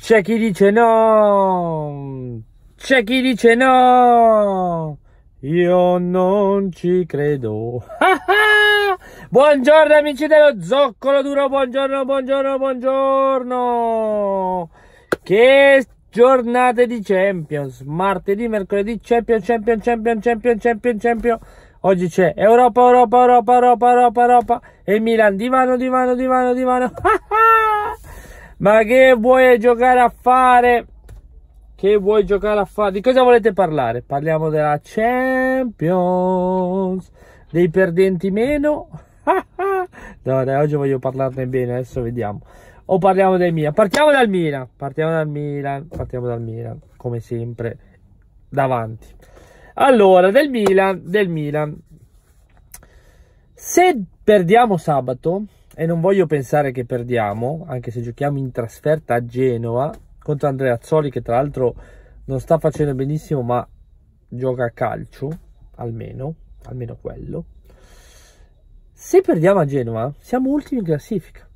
C'è chi dice no, c'è chi dice no, io non ci credo. buongiorno amici dello Zoccolo Duro, buongiorno, buongiorno, buongiorno. Che giornate di Champions, martedì, mercoledì, Champion, Champion, Champion, Champion, Champion, Champion. Oggi c'è Europa, Europa, Europa, Europa, Europa, Europa e Milan divano, divano, divano, divano. Ma che vuoi giocare a fare? Che vuoi giocare a fare? Di cosa volete parlare? Parliamo della Champions, dei perdenti meno. no, dai, oggi voglio parlarne bene, adesso vediamo. O parliamo del Milan. Partiamo dal Milan, partiamo dal Milan, partiamo dal Milan, come sempre, davanti. Allora, del Milan, del Milan. Se perdiamo sabato, e non voglio pensare che perdiamo, anche se giochiamo in trasferta a Genova contro Andrea Azzoli che tra l'altro non sta facendo benissimo ma gioca a calcio, almeno, almeno quello. Se perdiamo a Genova siamo ultimi in classifica.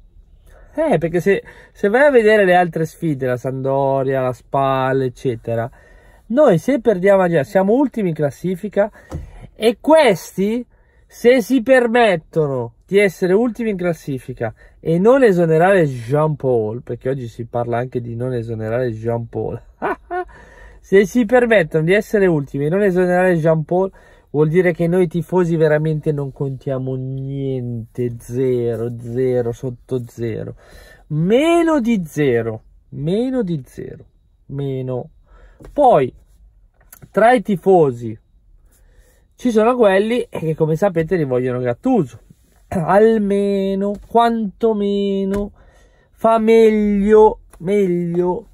Eh, perché se, se vai a vedere le altre sfide, la Sandoria, la Spal, eccetera, noi se perdiamo a Genova siamo ultimi in classifica e questi se si permettono di essere ultimi in classifica e non esonerare Jean Paul, perché oggi si parla anche di non esonerare Jean Paul, se si permettono di essere ultimi e non esonerare Jean Paul, vuol dire che noi tifosi veramente non contiamo niente, zero, zero, sotto zero, meno di zero, meno di zero, meno. Poi, tra i tifosi ci sono quelli che, come sapete, li vogliono Gattuso. Almeno, quantomeno, fa meglio, meglio.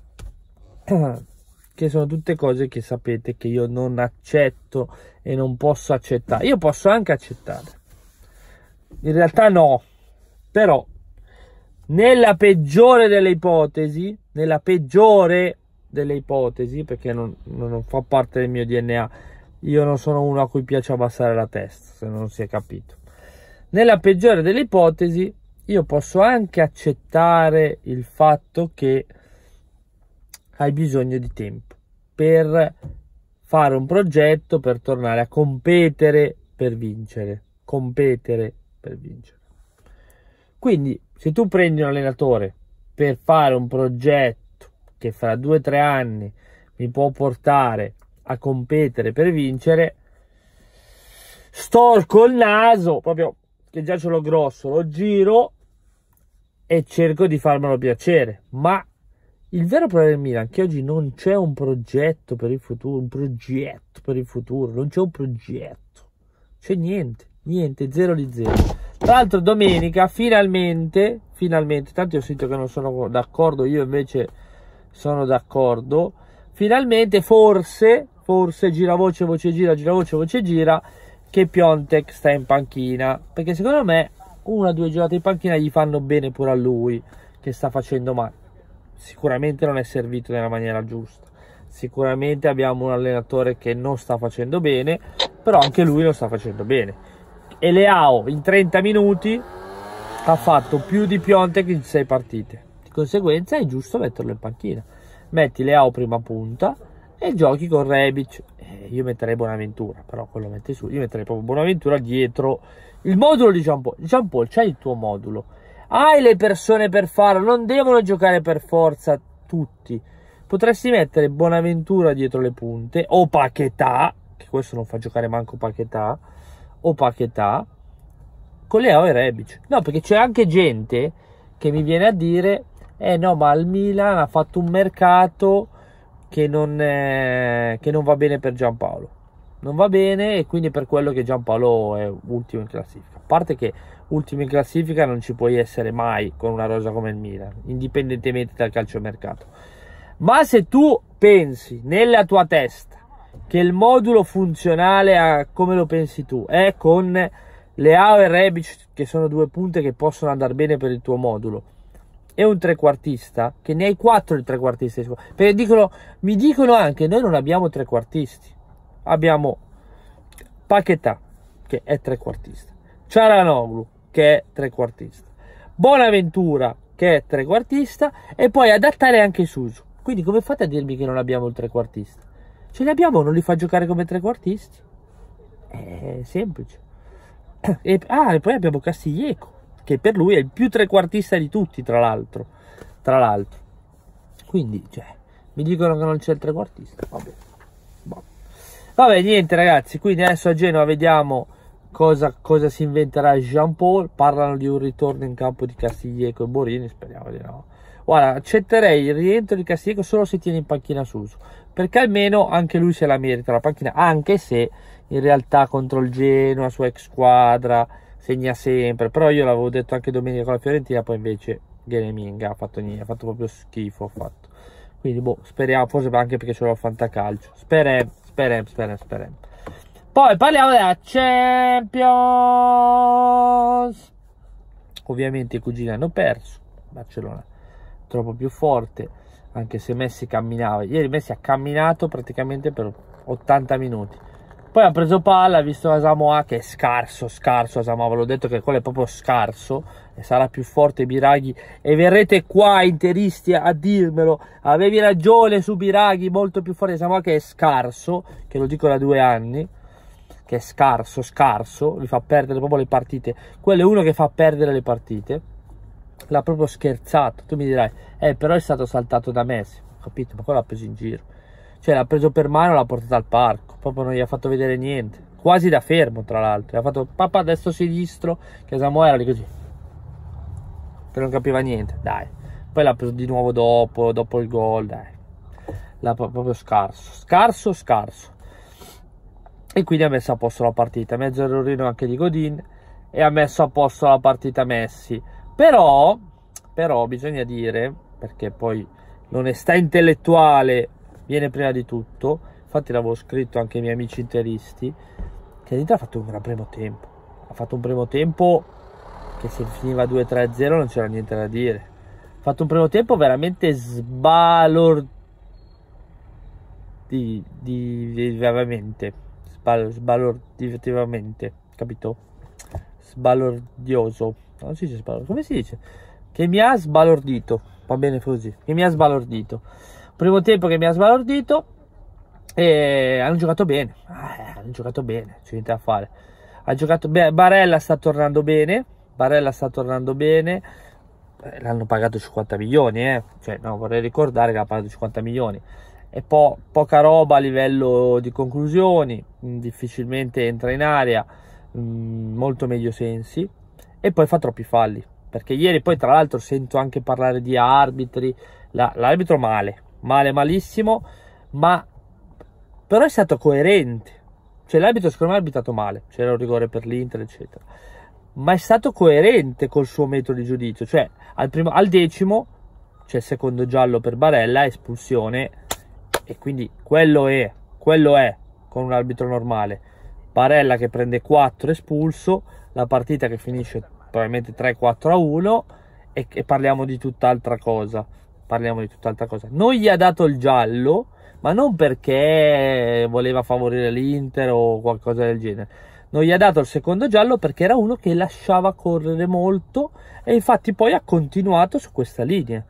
Che sono tutte cose che sapete che io non accetto e non posso accettare. Io posso anche accettare. In realtà no, però nella peggiore delle ipotesi, nella peggiore delle ipotesi, perché non, non fa parte del mio DNA, io non sono uno a cui piace abbassare la testa, se non si è capito. Nella peggiore delle ipotesi, io posso anche accettare il fatto che hai bisogno di tempo per fare un progetto, per tornare a competere, per vincere. Competere per vincere. Quindi, se tu prendi un allenatore per fare un progetto che fra due o tre anni mi può portare a competere per vincere, storco il naso, proprio che già ce l'ho grosso, lo giro e cerco di farmelo piacere. Ma il vero problema del Milan è che oggi non c'è un progetto per il futuro, un progetto per il futuro, non c'è un progetto, c'è niente, niente, zero di zero. Tra l'altro domenica finalmente, finalmente, tanti ho sentito che non sono d'accordo, io invece sono d'accordo, finalmente forse forse giravoce, voce gira, giravoce, voce gira che Piontek sta in panchina perché secondo me una o due giornate in panchina gli fanno bene pure a lui che sta facendo male sicuramente non è servito nella maniera giusta sicuramente abbiamo un allenatore che non sta facendo bene però anche lui lo sta facendo bene e Leao in 30 minuti ha fatto più di Piontek in 6 partite di conseguenza è giusto metterlo in panchina metti Leao prima punta e giochi con Rebic. Eh, io metterei Bonaventura, però quello mette su. Io metterei proprio Bonaventura dietro il modulo di Jean Paul. Jean Paul, c'è il tuo modulo. Hai le persone per farlo, non devono giocare per forza tutti. Potresti mettere Bonaventura dietro le punte o Paquetà, che questo non fa giocare manco Paquetà, o Paquetà con Leo e Rebic. No, perché c'è anche gente che mi viene a dire "Eh no, ma il Milan ha fatto un mercato che non, è, che non va bene per Giampaolo. Non va bene e quindi per quello che Giampaolo è ultimo in classifica. A parte che ultimo in classifica non ci puoi essere mai con una rosa come il Milan, indipendentemente dal calciomercato. Ma se tu pensi nella tua testa che il modulo funzionale a come lo pensi tu è con Leao e Rebic che sono due punte che possono andare bene per il tuo modulo e un trequartista, che ne hai quattro di trequartisti. Perché dicono, mi dicono anche, noi non abbiamo trequartisti. Abbiamo Paquetà, che è trequartista. Ciaranoglu, che è trequartista. Bonaventura, che è trequartista. E poi adattare anche Suso. Quindi come fate a dirmi che non abbiamo il trequartista? Ce li abbiamo, non li fa giocare come trequartisti. È eh, semplice. E, ah, e poi abbiamo Castiglieco che per lui è il più trequartista di tutti, tra l'altro. Tra l'altro. Quindi, cioè, mi dicono che non c'è il trequartista. Vabbè. Boh. Vabbè. niente ragazzi, quindi adesso a Genova vediamo cosa, cosa si inventerà Jean Paul. Parlano di un ritorno in campo di Castiglieco e Borini, speriamo di no. Guarda, accetterei il rientro di Castiglieco solo se tiene in panchina Suso, perché almeno anche lui se la merita la panchina, anche se in realtà contro il Genoa, sua ex squadra, segna sempre, però io l'avevo detto anche domenica con la Fiorentina, poi invece Gereminga ha fatto niente, ha fatto proprio schifo, ha fatto. Quindi boh, speriamo, forse anche perché ce l'ho fatta fantacalcio. Sperem, sperem, sperem, sperem. Poi parliamo della Champions. Ovviamente i cugini hanno perso, Barcellona troppo più forte, anche se Messi camminava. Ieri Messi ha camminato praticamente per 80 minuti poi ha preso palla, ha visto Asamoa che è scarso, scarso Asamoa, ve l'ho detto che quello è proprio scarso e sarà più forte Biraghi e verrete qua interisti a dirmelo, avevi ragione su Biraghi, molto più forte Asamoa che è scarso, che lo dico da due anni, che è scarso, scarso, vi fa perdere proprio le partite, quello è uno che fa perdere le partite, l'ha proprio scherzato, tu mi dirai, eh però è stato saltato da Messi, capito, ma quello l'ha preso in giro cioè l'ha preso per mano e l'ha portata al parco, proprio non gli ha fatto vedere niente. Quasi da fermo, tra l'altro. Ha fatto papà destro sinistro, che Samuele era lì così. Che non capiva niente, dai. Poi l'ha preso di nuovo dopo, dopo il gol, dai. L'ha proprio scarso, scarso, scarso. E quindi ha messo a posto la partita. Mezzo errorino anche di Godin e ha messo a posto la partita Messi. Però, però bisogna dire, perché poi l'onestà intellettuale viene prima di tutto, infatti l'avevo scritto anche ai miei amici interisti, che l'Inter ha fatto un gran primo tempo, ha fatto un primo tempo che se finiva 2-3-0 non c'era niente da dire, ha fatto un primo tempo veramente sbalordito, di, di, veramente, sbal, sbalordivativamente, capito? Sbalordioso, non si dice sbalordioso, come si dice? Che mi ha sbalordito, va bene così, che mi ha sbalordito Primo tempo che mi ha sbalordito e hanno giocato bene, ah, eh, hanno giocato bene, c'è niente da fare. Ha giocato bene, Barella sta tornando bene, Barella sta tornando bene, eh, l'hanno pagato 50 milioni, eh? cioè, no, vorrei ricordare che l'ha pagato 50 milioni. E po- poca roba a livello di conclusioni, mm, difficilmente entra in area, mm, molto meglio sensi e poi fa troppi falli. Perché ieri poi tra l'altro sento anche parlare di arbitri, la, l'arbitro male, male malissimo, ma però è stato coerente. Cioè l'arbitro secondo me ha arbitrato male, c'era un rigore per l'Inter, eccetera. Ma è stato coerente col suo metodo di giudizio, cioè al, primo, al decimo c'è il secondo giallo per Barella, espulsione e quindi quello è, quello è con un arbitro normale. Barella che prende 4 espulso, la partita che finisce probabilmente 3-4 a 1 e, e parliamo di tutt'altra cosa parliamo di tutt'altra cosa. Non gli ha dato il giallo, ma non perché voleva favorire l'Inter o qualcosa del genere. Non gli ha dato il secondo giallo perché era uno che lasciava correre molto e infatti poi ha continuato su questa linea.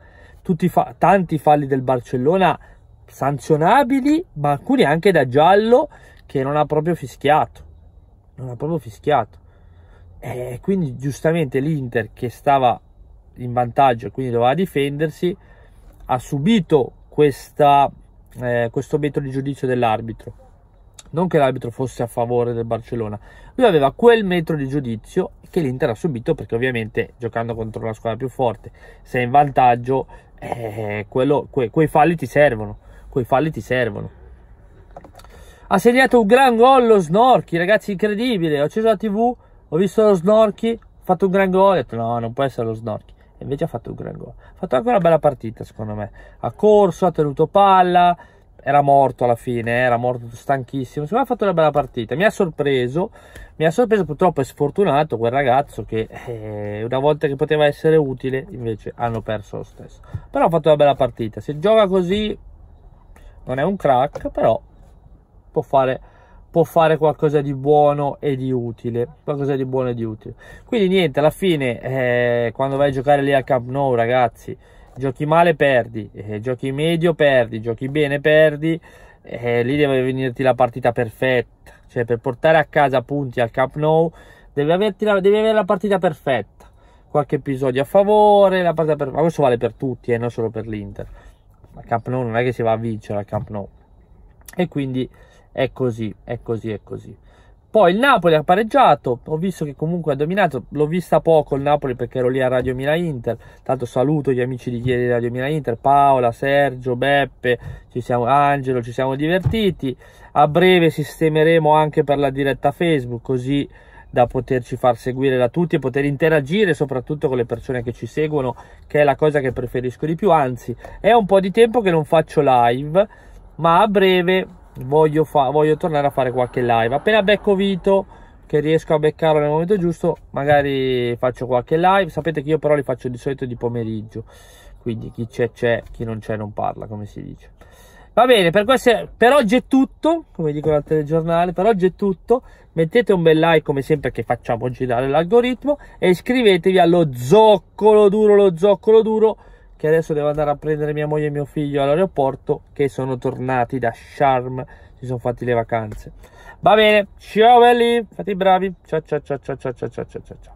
Fa- tanti falli del Barcellona sanzionabili, ma alcuni anche da giallo che non ha proprio fischiato. Non ha proprio fischiato. E quindi giustamente l'Inter che stava in vantaggio e quindi doveva difendersi ha subito questa, eh, questo metro di giudizio dell'arbitro. Non che l'arbitro fosse a favore del Barcellona, lui aveva quel metro di giudizio che l'Inter ha subito perché ovviamente giocando contro la squadra più forte, se è in vantaggio, eh, quello, que, quei falli ti servono, quei falli ti servono. Ha segnato un gran gol lo Snorchi, ragazzi, incredibile. Ho acceso la TV, ho visto lo Snorchi, ho fatto un gran gol, ho detto no, non può essere lo Snorchi invece ha fatto un gran gol. Ha fatto anche una bella partita, secondo me. Ha corso, ha tenuto palla, era morto alla fine, era morto stanchissimo. Secondo me ha fatto una bella partita. Mi ha sorpreso, mi ha sorpreso purtroppo è sfortunato quel ragazzo che eh, una volta che poteva essere utile, invece hanno perso lo stesso. Però ha fatto una bella partita. Se gioca così non è un crack, però può fare può fare qualcosa di buono e di utile qualcosa di buono e di utile quindi niente alla fine eh, quando vai a giocare lì al Camp Nou ragazzi giochi male perdi eh, giochi medio perdi giochi bene perdi eh, lì deve venirti la partita perfetta cioè per portare a casa punti al Camp Nou devi, averti la, devi avere la partita perfetta qualche episodio a favore la partita per, ma questo vale per tutti e eh, non solo per l'Inter al Camp Nou non è che si va a vincere al Camp Nou e quindi è così, è così, è così. Poi il Napoli ha pareggiato, ho visto che comunque ha dominato, l'ho vista poco il Napoli perché ero lì a Radio Mila Inter, tanto saluto gli amici di ieri di Radio Mila Inter, Paola, Sergio, Beppe, ci siamo, Angelo, ci siamo divertiti, a breve sistemeremo anche per la diretta Facebook così da poterci far seguire da tutti e poter interagire soprattutto con le persone che ci seguono, che è la cosa che preferisco di più, anzi è un po' di tempo che non faccio live, ma a breve voglio, voglio tornare a fare qualche live. Appena becco Vito, che riesco a beccarlo nel momento giusto, magari faccio qualche live. Sapete che io però li faccio di solito di pomeriggio, quindi chi c'è c'è, chi non c'è non parla, come si dice. Va bene, per, queste, per oggi è tutto, come dicono al telegiornale, per oggi è tutto. Mettete un bel like come sempre che facciamo girare l'algoritmo e iscrivetevi allo zoccolo duro, lo zoccolo duro che adesso devo andare a prendere mia moglie e mio figlio all'aeroporto che sono tornati da Sharm, si sono fatti le vacanze. Va bene, ciao belli, fate i bravi, ciao ciao ciao ciao ciao ciao ciao ciao.